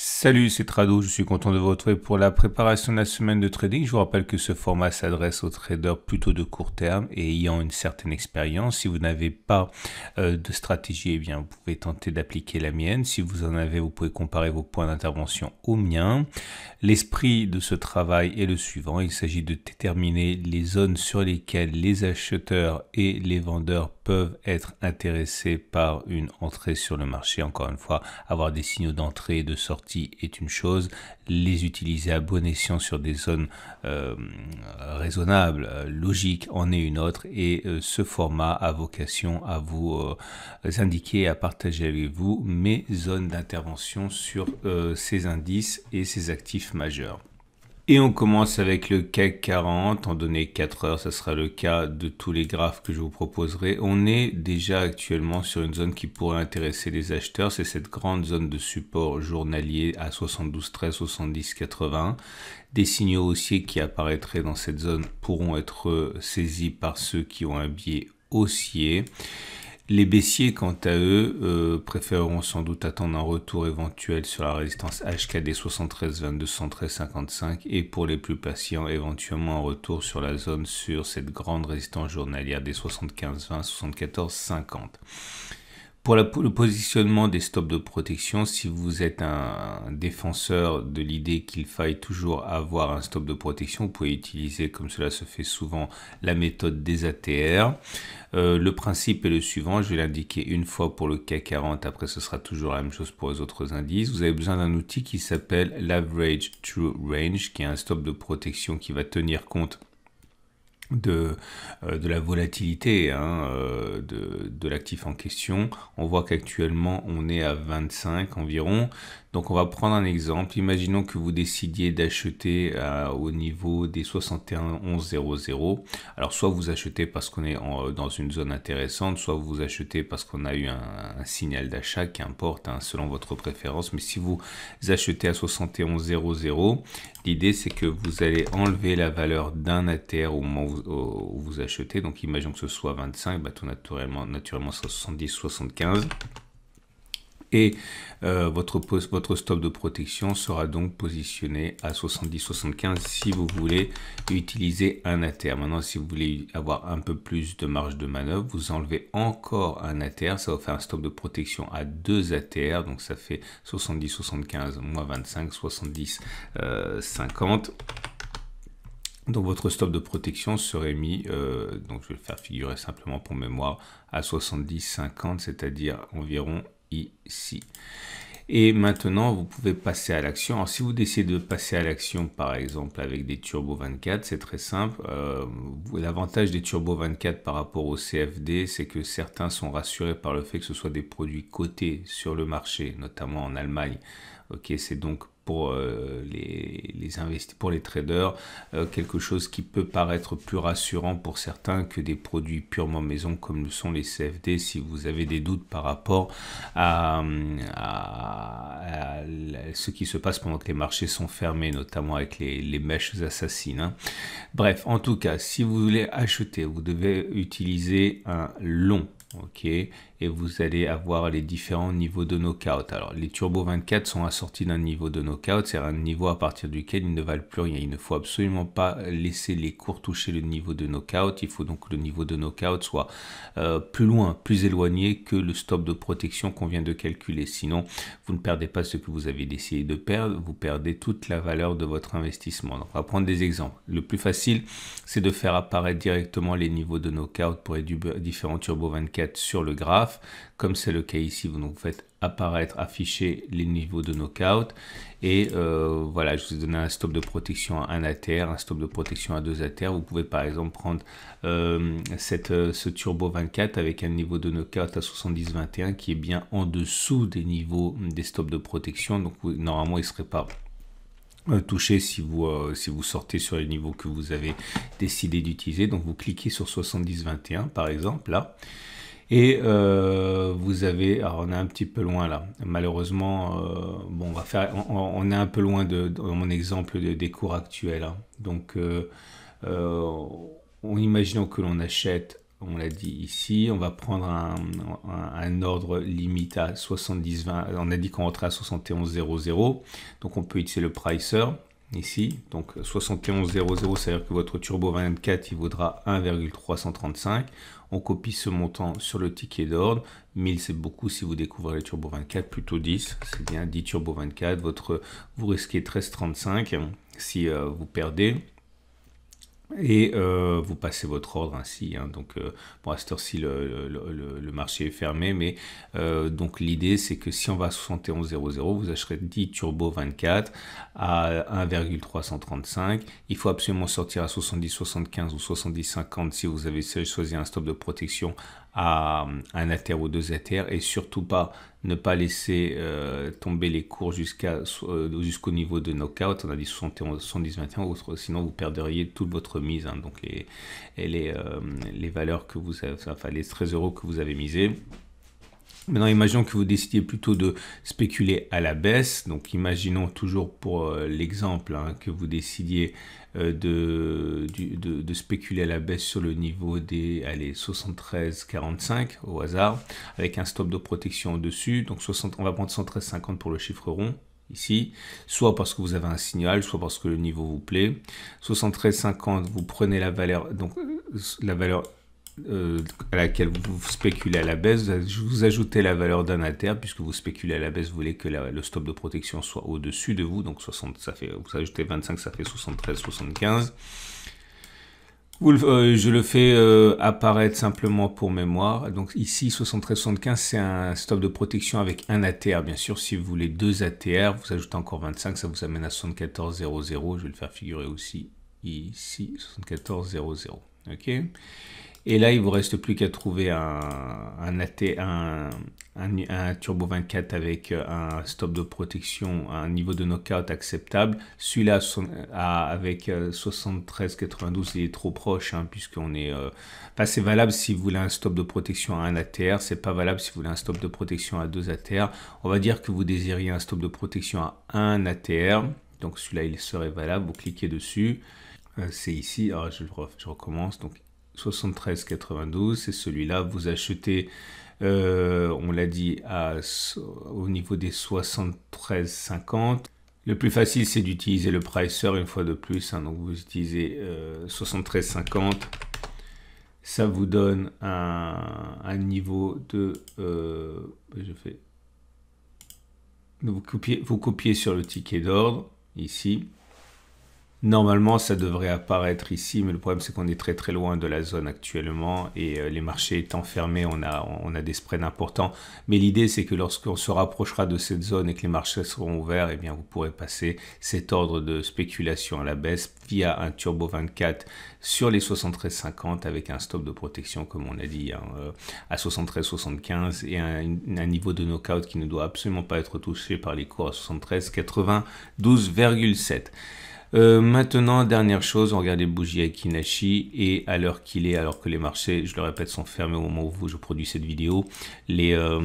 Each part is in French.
Salut, c'est Trado, je suis content de vous retrouver pour la préparation de la semaine de trading. Je vous rappelle que ce format s'adresse aux traders plutôt de court terme et ayant une certaine expérience. Si vous n'avez pas euh, de stratégie, eh bien, vous pouvez tenter d'appliquer la mienne. Si vous en avez, vous pouvez comparer vos points d'intervention aux miens. L'esprit de ce travail est le suivant. Il s'agit de déterminer les zones sur lesquelles les acheteurs et les vendeurs être intéressés par une entrée sur le marché. Encore une fois, avoir des signaux d'entrée et de sortie est une chose. Les utiliser à bon escient sur des zones euh, raisonnables, euh, logiques, en est une autre. Et euh, ce format a vocation à vous indiquer, à partager avec vous mes zones d'intervention sur ces indices et ces actifs majeurs. Et on commence avec le CAC 40. En donné 4 heures, ça sera le cas de tous les graphes que je vous proposerai. On est déjà actuellement sur une zone qui pourrait intéresser les acheteurs. C'est cette grande zone de support journalier à 72, 13, 70, 80. Des signaux haussiers qui apparaîtraient dans cette zone pourront être saisis par ceux qui ont un biais haussier. Les baissiers, quant à eux, euh, préféreront sans doute attendre un retour éventuel sur la résistance HKD 73 22 113 55 et pour les plus patients, éventuellement un retour sur la zone sur cette grande résistance journalière des 75 20 74 50. Pour le positionnement des stops de protection, si vous êtes un défenseur de l'idée qu'il faille toujours avoir un stop de protection, vous pouvez utiliser, comme cela se fait souvent, la méthode des ATR. Euh, le principe est le suivant, je vais l'indiquer une fois pour le k 40, après ce sera toujours la même chose pour les autres indices. Vous avez besoin d'un outil qui s'appelle l'Average True Range, qui est un stop de protection qui va tenir compte de, euh, de la volatilité hein, euh, de, de l'actif en question. On voit qu'actuellement on est à 25 environ, donc on va prendre un exemple. Imaginons que vous décidiez d'acheter euh, au niveau des 71100. Alors soit vous achetez parce qu'on est euh, dans une zone intéressante, soit vous achetez parce qu'on a eu un, signal d'achat, qu'importe hein, selon votre préférence. Mais si vous achetez à 71.00, l'idée c'est que vous allez enlever la valeur d'un ATR au moment où, vous achetez. Donc imaginons que ce soit 25, bah, tout naturellement, naturellement 70, 75 et euh, votre, votre stop de protection sera donc positionné à 70-75 si vous voulez utiliser un ATR. Maintenant, si vous voulez avoir un peu plus de marge de manœuvre, vous enlevez encore un ATR, ça va faire un stop de protection à 2 ATR, donc ça fait 70-75 moins 25, 70-50. Euh, donc votre stop de protection serait mis, euh, donc je vais le faire figurer simplement pour mémoire, à 70-50, c'est-à-dire environ ici. Et maintenant, vous pouvez passer à l'action. Alors, si vous décidez de passer à l'action, par exemple, avec des Turbo 24, c'est très simple. Euh, l'avantage des Turbo 24 par rapport au CFD, c'est que certains sont rassurés par le fait que ce soit des produits cotés sur le marché, notamment en Allemagne. Ok, c'est donc pour euh, les, les pour les traders, euh, quelque chose qui peut paraître plus rassurant pour certains que des produits purement maison comme le sont les CFD. Si vous avez des doutes par rapport à, ce qui se passe pendant que les marchés sont fermés, notamment avec les, mèches assassines. Hein. Bref, en tout cas, si vous voulez acheter, vous devez utiliser un long ok et vous allez avoir les différents niveaux de knockout. Alors les Turbo 24 sont assortis d'un niveau de knockout, c'est un niveau à partir duquel ils ne valent plus rien. Il ne faut absolument pas laisser les cours toucher le niveau de knockout, il faut donc que le niveau de knockout soit euh, plus loin, plus éloigné que le stop de protection qu'on vient de calculer. Sinon, vous ne perdez pas ce que vous avez décidé de perdre, vous perdez toute la valeur de votre investissement. on va prendre des exemples. Le plus facile, c'est de faire apparaître directement les niveaux de knockout pour les différents Turbo 24 sur le graphe comme c'est le cas ici, vous nous faites apparaître, afficher les niveaux de knockout. Et euh, voilà, je vous ai donné un stop de protection à 1 ATR, un stop de protection à 2 ATR. Vous pouvez par exemple prendre euh, cette, euh, ce Turbo 24 avec un niveau de knockout à 70-21 qui est bien en dessous des niveaux des stops de protection. Donc normalement, il ne serait pas touché si vous, si vous sortez sur les niveaux que vous avez décidé d'utiliser. Donc vous cliquez sur 70-21 par exemple là. Et euh, vous avez, alors on est un petit peu loin là, malheureusement, euh, on va faire, on, est un peu loin de, mon exemple des cours actuels. Hein. Donc, euh, en euh, imaginant que l'on achète, on l'a dit ici, on va prendre un, ordre limite à 70-20, on a dit qu'on rentrait à 71-00, donc on peut utiliser le pricer, ici. Donc 71,00, c'est-à-dire que votre turbo 24, il vaudra 1,335. On copie ce montant sur le ticket d'ordre. 1000, c'est beaucoup si vous découvrez le turbo 24, plutôt 10. C'est bien 10 turbo 24. Votre, vous risquez 13,35 si euh, vous perdez. Et euh, vous passez votre ordre ainsi. Hein. Donc, euh, bon, à cette heure-ci, le, marché est fermé. Mais euh, donc, l'idée, c'est que si on va à 71,00, vous achèterez 10 Turbo 24 à 1,335. Il faut absolument sortir à 70,75 ou 70,50 si vous avez choisi un stop de protection un ATR ou deux ATR et surtout pas ne pas laisser euh, tomber les cours jusqu'à euh, jusqu'au niveau de knockout on a dit 71 70 21 sinon vous perdriez toute votre mise hein. donc les les, euh, les valeurs que vous avez, enfin les 13 euros que vous avez misé Maintenant, imaginons que vous décidiez plutôt de spéculer à la baisse. Donc, imaginons toujours pour euh, l'exemple hein, que vous décidiez euh, de, spéculer à la baisse sur le niveau des 73,45 au hasard, avec un stop de protection au-dessus. Donc, 60, on va prendre 113,50 pour le chiffre rond ici, soit parce que vous avez un signal, soit parce que le niveau vous plaît. 73,50, vous prenez la valeur, donc euh, la valeur euh, à laquelle vous spéculez à la baisse, vous ajoutez la valeur d'un ATR puisque vous spéculez à la baisse, vous voulez que le stop de protection soit au-dessus de vous, donc 60, ça fait, vous ajoutez 25, ça fait 73, 75. Euh, je le fais euh, apparaître simplement pour mémoire. Donc ici, 73-75, c'est un stop de protection avec un ATR. Bien sûr, si vous voulez deux ATR, vous ajoutez encore 25, ça vous amène à 74-00. Je vais le faire figurer aussi ici, 74-00. OK et là, il vous reste plus qu'à trouver un, un, un, Turbo 24 avec euh, un stop de protection, un niveau de knockout acceptable. Celui-là, avec 73,92, euh, il est trop proche, puisque hein, puisqu'on est... Euh, c'est valable si vous voulez un stop de protection à 1 ATR, c'est pas valable si vous voulez un stop de protection à 2 ATR. On va dire que vous désiriez un stop de protection à 1 ATR, donc celui-là, il serait valable, vous cliquez dessus. C'est ici, Alors, ah, je, je recommence, donc 73,92. C'est celui-là, vous achetez, euh, on l'a dit, au niveau des 73,50. Le plus facile, c'est d'utiliser le pricer une fois de plus. Hein. donc vous utilisez 73,50. Euh, Ça vous donne un, niveau de... Euh, je fais... Vous copiez, vous copiez sur le ticket d'ordre, ici. Normalement, ça devrait apparaître ici, mais le problème c'est qu'on est très très loin de la zone actuellement et euh, les marchés étant fermés, on a, on a des spreads importants. Mais l'idée c'est que lorsqu'on se rapprochera de cette zone et que les marchés seront ouverts, eh bien vous pourrez passer cet ordre de spéculation à la baisse via un turbo 24 sur les 73,50 avec un stop de protection comme on a dit hein, euh, à 73,75 et un, niveau de knockout qui ne doit absolument pas être touché par les cours à 73,92,7 12,7. Euh, maintenant, dernière chose, on regarde les bougies à et à l'heure qu'il est, alors que les marchés, je le répète, sont fermés au moment où je produis cette vidéo, les, euh,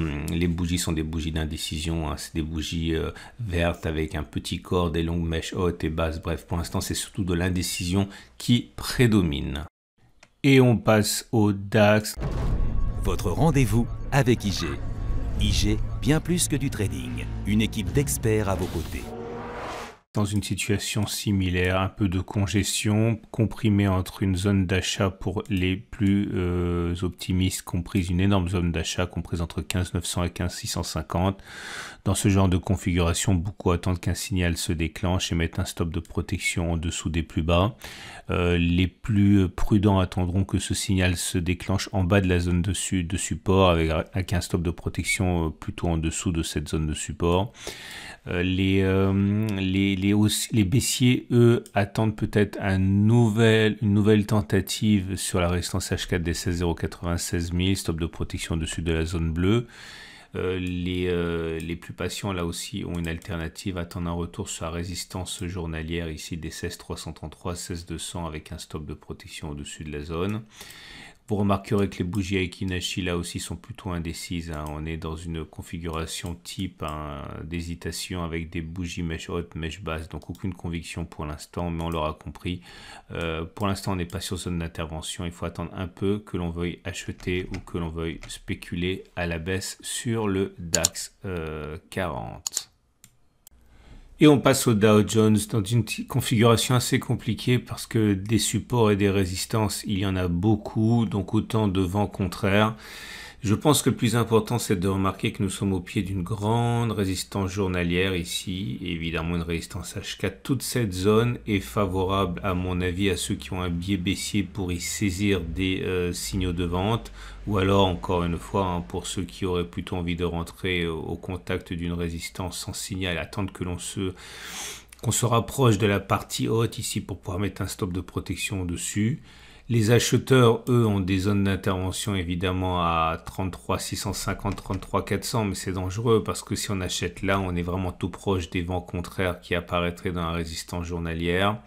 bougies sont des bougies d'indécision, hein. c'est des bougies euh, vertes avec un petit corps, des longues mèches hautes et basses, bref, pour l'instant c'est surtout de l'indécision qui prédomine. Et on passe au DAX. Votre rendez-vous avec IG. IG, bien plus que du trading, une équipe d'experts à vos côtés dans une situation similaire, un peu de congestion, comprimée entre une zone d'achat pour les plus euh, optimistes, comprise une énorme zone d'achat comprise entre 15 et 15 650. Dans ce genre de configuration, beaucoup attendent qu'un signal se déclenche et mettent un stop de protection en dessous des plus bas. Euh, les plus prudents attendront que ce signal se déclenche en bas de la zone de, de support avec, un stop de protection euh, plutôt en dessous de cette zone de support. les, les les, les baissiers, eux, attendent peut-être une nouvelle tentative sur la résistance H4 des 16096 stop de protection au-dessus de la zone bleue. Euh, les, euh, les, plus patients, là aussi, ont une alternative, attendent un retour sur la résistance journalière, ici des 16333, 16200, avec un stop de protection au-dessus de la zone. Vous remarquerez que les bougies Aikinashi là aussi sont plutôt indécises. Hein. On est dans une configuration type hein, d'hésitation avec des bougies mèche haute, mèche basse. Donc aucune conviction pour l'instant, mais on l'aura compris. Euh, pour l'instant, on n'est pas sur zone d'intervention. Il faut attendre un peu que l'on veuille acheter ou que l'on veuille spéculer à la baisse sur le DAX 40. Euh, et on passe au Dow Jones dans une configuration assez compliquée parce que des supports et des résistances, il y en a beaucoup, donc autant de vents contraires. Je pense que le plus important, c'est de remarquer que nous sommes au pied d'une grande résistance journalière ici, évidemment une résistance H4, Toute cette zone est favorable, à mon avis, à ceux qui ont un biais baissier pour y saisir des euh, signaux de vente, ou alors, encore une fois, hein, pour ceux qui auraient plutôt envie de rentrer au, euh, au contact d'une résistance sans signal, attendre que l'on se qu'on se rapproche de la partie haute ici pour pouvoir mettre un stop de protection dessus. Les acheteurs, eux, ont des zones d'intervention évidemment à 33 650, 33 400, mais c'est dangereux parce que si on achète là, on est vraiment tout proche des vents contraires qui apparaîtraient dans la résistance journalière.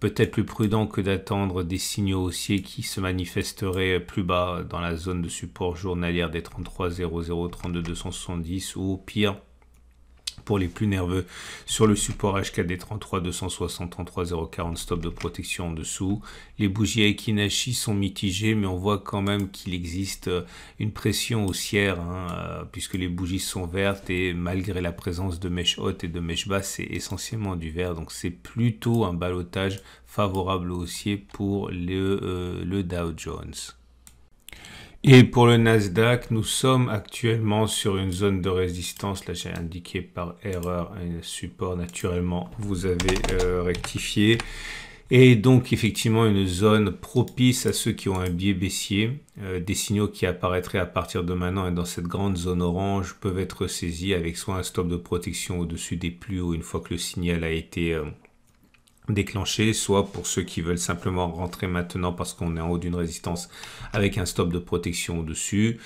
Peut-être plus prudent que d'attendre des signaux haussiers qui se manifesteraient plus bas dans la zone de support journalière des 33 00, 32 270 ou pire pour les plus nerveux sur le support HKD33 260 040 stop de protection en dessous. Les bougies Aikinashi sont mitigées mais on voit quand même qu'il existe euh, une pression haussière hein, euh, puisque les bougies sont vertes et malgré la présence de mèches hautes et de mèches basses c'est essentiellement du vert donc c'est plutôt un balotage favorable haussier pour le euh, Dow Jones. Et pour le Nasdaq, nous sommes actuellement sur une zone de résistance. Là, j'ai indiqué par erreur un support. Naturellement, vous avez euh, rectifié. Et donc, effectivement, une zone propice à ceux qui ont un biais baissier. Euh, des signaux qui apparaîtraient à partir de maintenant et dans cette grande zone orange peuvent être saisis avec soit un stop de protection au-dessus des plus hauts une fois que le signal a été... Euh, déclenché, soit pour ceux qui veulent simplement rentrer maintenant parce qu'on est en haut d'une résistance avec un stop de protection au-dessus.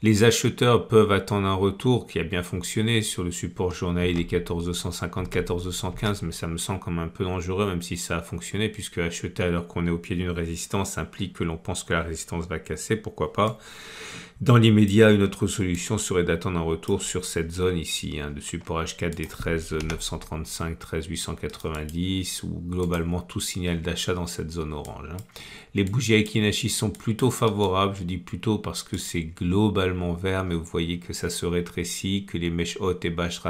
Les acheteurs peuvent attendre un retour qui a bien fonctionné sur le support journalier des 1450, 1415, mais ça me semble comme un peu dangereux, même si ça a fonctionné, puisque acheter alors qu'on est au pied d'une résistance implique que l'on pense que la résistance va casser, pourquoi pas. Dans l'immédiat, une autre solution serait d'attendre un retour sur cette zone ici, hein, de support H4 des 13 935, 13 890, ou globalement tout signal d'achat dans cette zone orange. Hein. Les bougies à sont plutôt favorables, je dis plutôt parce que c'est globalement vert, mais vous voyez que ça se rétrécit, que les mèches hautes et basses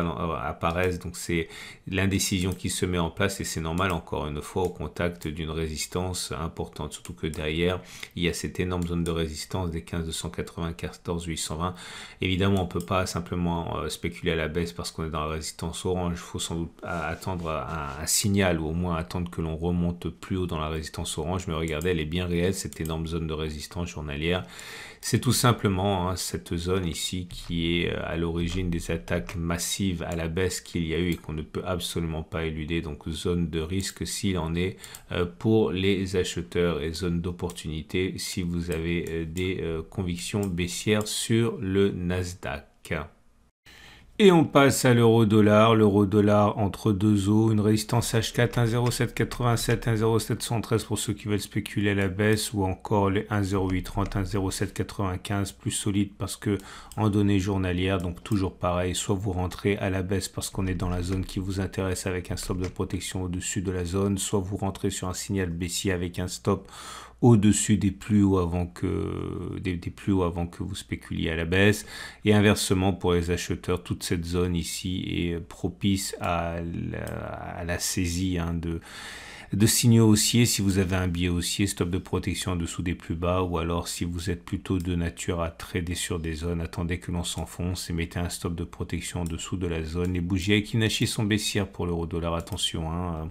apparaissent. Donc c'est l'indécision qui se met en place et c'est normal encore une fois au contact d'une résistance importante. Surtout que derrière, il y a cette énorme zone de résistance des 15 294 820. Évidemment, on peut pas simplement euh, spéculer à la baisse parce qu'on est dans la résistance orange. faut sans doute attendre un, signal ou au moins attendre que l'on remonte plus haut dans la résistance orange. Mais regardez, elle est bien réelle cette énorme zone de résistance journalière. C'est tout simplement hein, cette zone ici qui est euh, à l'origine des attaques massives à la baisse qu'il y a eu et qu'on ne peut absolument pas éluder. Donc zone de risque s'il en est euh, pour les acheteurs et zone d'opportunité si vous avez euh, des convictions baissières sur le Nasdaq. Et on passe à l'euro-dollar. L'euro-dollar entre deux eaux, une résistance H4 1,0787, 1,0713 pour ceux qui veulent spéculer à la baisse ou encore les 1,0830, 1,0795 plus solide parce que en données journalières, donc toujours pareil, soit vous rentrez à la baisse parce qu'on est dans la zone qui vous intéresse avec un stop de protection au-dessus de la zone, soit vous rentrez sur un signal baissier avec un stop au-dessus des plus hauts avant que des, plus hauts avant que vous spéculiez à la baisse et inversement pour les acheteurs toute cette zone ici est propice à la, saisie hein, de de signaux haussiers si vous avez un biais haussier, stop de protection en dessous des plus bas, ou alors si vous êtes plutôt de nature à trader sur des zones, attendez que l'on s'enfonce et mettez un stop de protection en dessous de la zone. Les bougies Aikinashi sont baissières pour l'euro dollar, attention, hein,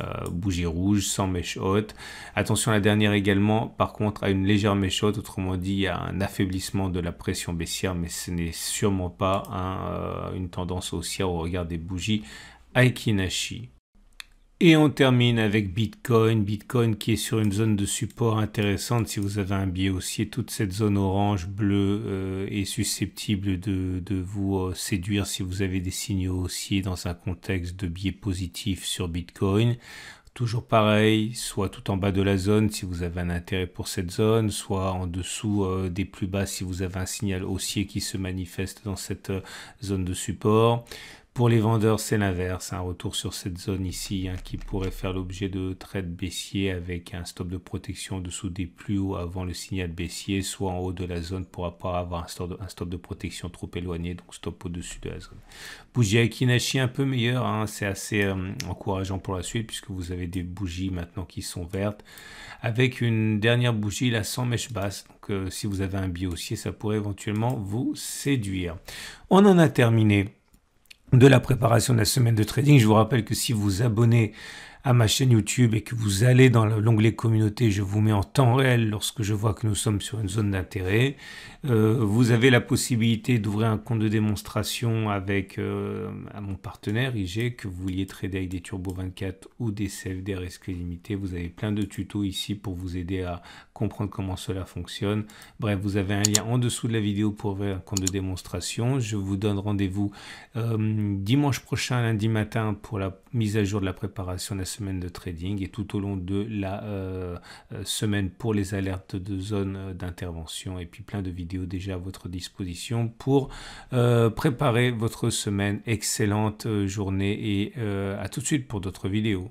euh, euh, bougie rouge sans mèche haute. Attention la dernière également, par contre, à une légère mèche haute, autrement dit à un affaiblissement de la pression baissière, mais ce n'est sûrement pas euh, une tendance haussière au regard des bougies Aikinashi. Et on termine avec Bitcoin. Bitcoin qui est sur une zone de support intéressante. Si vous avez un biais haussier, toute cette zone orange, bleue euh, est susceptible de, de vous euh, séduire si vous avez des signaux haussiers dans un contexte de biais positif sur Bitcoin. Toujours pareil, soit tout en bas de la zone si vous avez un intérêt pour cette zone, soit en dessous euh, des plus bas si vous avez un signal haussier qui se manifeste dans cette zone de support. Pour les vendeurs, c'est l'inverse, un retour sur cette zone ici hein, qui pourrait faire l'objet de trades baissier avec un stop de protection dessous des plus hauts avant le signal baissier, soit en haut de la zone pour pas avoir un stop, de, protection trop éloigné, donc stop au-dessus de la zone. Bougie Akinashi un peu meilleur, hein, c'est assez euh, encourageant pour la suite puisque vous avez des bougies maintenant qui sont vertes avec une dernière bougie là sans mèche basse. Donc euh, si vous avez un biais haussier, ça pourrait éventuellement vous séduire. On en a terminé de la préparation de la semaine de trading. Je vous rappelle que si vous abonnez à ma chaîne YouTube et que vous allez dans l'onglet communauté, je vous mets en temps réel lorsque je vois que nous sommes sur une zone d'intérêt. Euh, vous avez la possibilité d'ouvrir un compte de démonstration avec euh, mon partenaire IG, que vous vouliez trader avec des Turbo 24 ou des CFD risque limité. Vous avez plein de tutos ici pour vous aider à comprendre comment cela fonctionne. Bref, vous avez un lien en dessous de la vidéo pour ouvrir un compte de démonstration. Je vous donne rendez-vous euh, dimanche prochain, lundi matin, pour la mise à jour de la préparation semaine de trading et tout au long de la euh, euh, semaine pour les alertes de zone euh, d'intervention et puis plein de vidéos déjà à votre disposition pour préparer votre semaine. Excellente journée et à tout de suite pour d'autres vidéos.